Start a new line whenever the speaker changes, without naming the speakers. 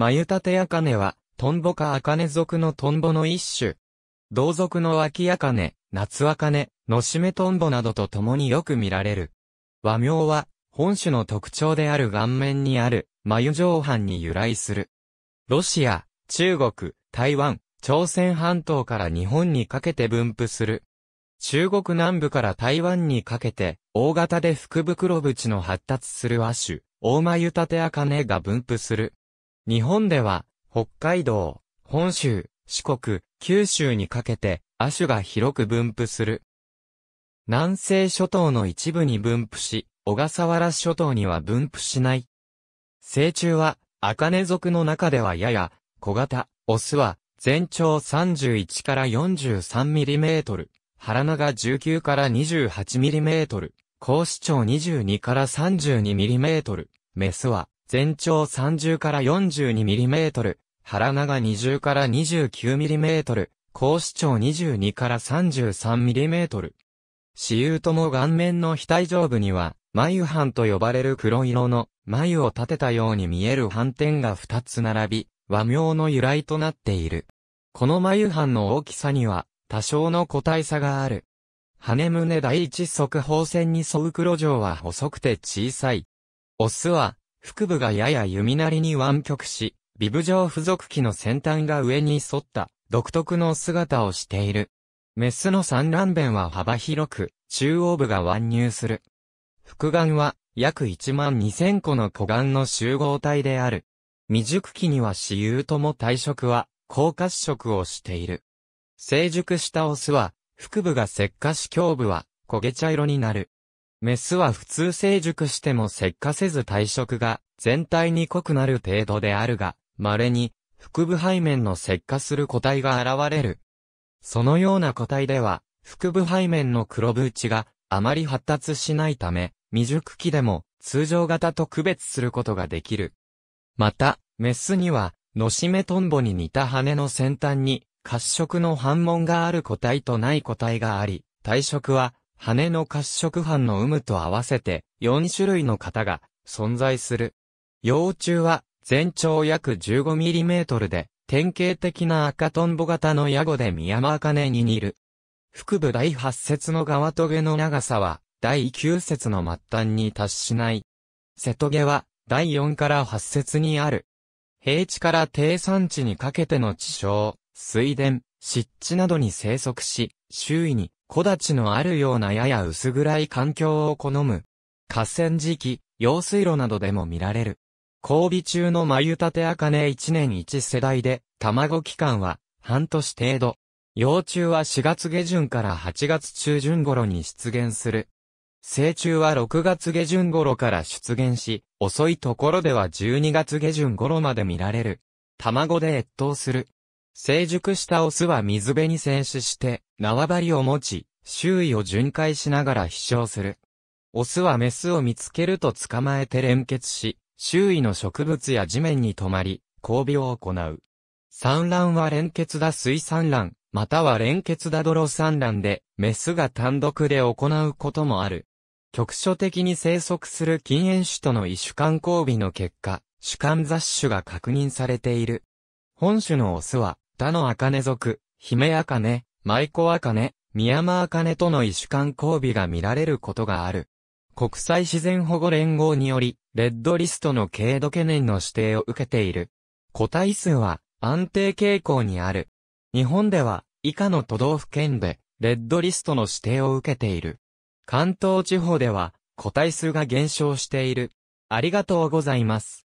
眉立茜は、トンボか茜属のトンボの一種。同族の脇茜、夏茜、のしめトンボなどと共によく見られる。和名は、本種の特徴である顔面にある、眉上半に由来する。ロシア、中国、台湾、朝鮮半島から日本にかけて分布する。中国南部から台湾にかけて、大型で福袋縁の発達する亜種、大眉立茜が分布する。日本では、北海道、本州、四国、九州にかけて、亜種が広く分布する。南西諸島の一部に分布し、小笠原諸島には分布しない。成虫は、アカネ属の中ではやや、小型、オスは、全長31から 43mm、腹長19から 28mm、高視長22から 32mm、メスは、全長30から 42mm、腹長20から 29mm、高視長22から 33mm。私有とも顔面の非上部には、眉斑と呼ばれる黒色の眉を立てたように見える斑点が2つ並び、和名の由来となっている。この眉斑の大きさには、多少の個体差がある。羽胸第一側方線に沿う黒状は細くて小さい。オスは、腹部がやや弓なりに湾曲し、ビブ状付属器の先端が上に沿った独特の姿をしている。メスの産卵弁は幅広く、中央部が湾入する。腹眼は約1万2000個の古眼の集合体である。未熟期には私有とも退色は、高褐色をしている。成熟したオスは、腹部が石化し胸部は焦げ茶色になる。メスは普通成熟しても石化せず体色が全体に濃くなる程度であるが、稀に腹部背面の石化する個体が現れる。そのような個体では、腹部背面の黒ブーチがあまり発達しないため、未熟期でも通常型と区別することができる。また、メスには、のしめとんぼに似た羽の先端に、褐色の反紋がある個体とない個体があり、体色は羽の褐色斑の有無と合わせて4種類の型が存在する。幼虫は全長約1 5トルで典型的な赤トンボ型のヤゴでミヤマアカネに似る。腹部第8節の側トゲの長さは第9節の末端に達しない。瀬戸毛は第4から8節にある。平地から低山地にかけての地層、水田、湿地などに生息し、周囲に木立のあるようなやや薄暗い環境を好む。河川時期、用水路などでも見られる。交尾中の眉立て茜1年1世代で、卵期間は半年程度。幼虫は4月下旬から8月中旬頃に出現する。成虫は6月下旬頃から出現し、遅いところでは12月下旬頃まで見られる。卵で越冬する。成熟したオスは水辺に静止して、縄張りを持ち、周囲を巡回しながら飛翔する。オスはメスを見つけると捕まえて連結し、周囲の植物や地面に止まり、交尾を行う。産卵は連結だ水産卵、または連結だ泥産卵で、メスが単独で行うこともある。局所的に生息する禁煙種との異種間交尾の結果、種間雑種が確認されている。本種のオスは、田の茜族、姫茜、舞子茜、宮間茜との異種間交尾が見られることがある。国際自然保護連合により、レッドリストの軽度懸念の指定を受けている。個体数は安定傾向にある。日本では以下の都道府県でレッドリストの指定を受けている。関東地方では個体数が減少している。ありがとうございます。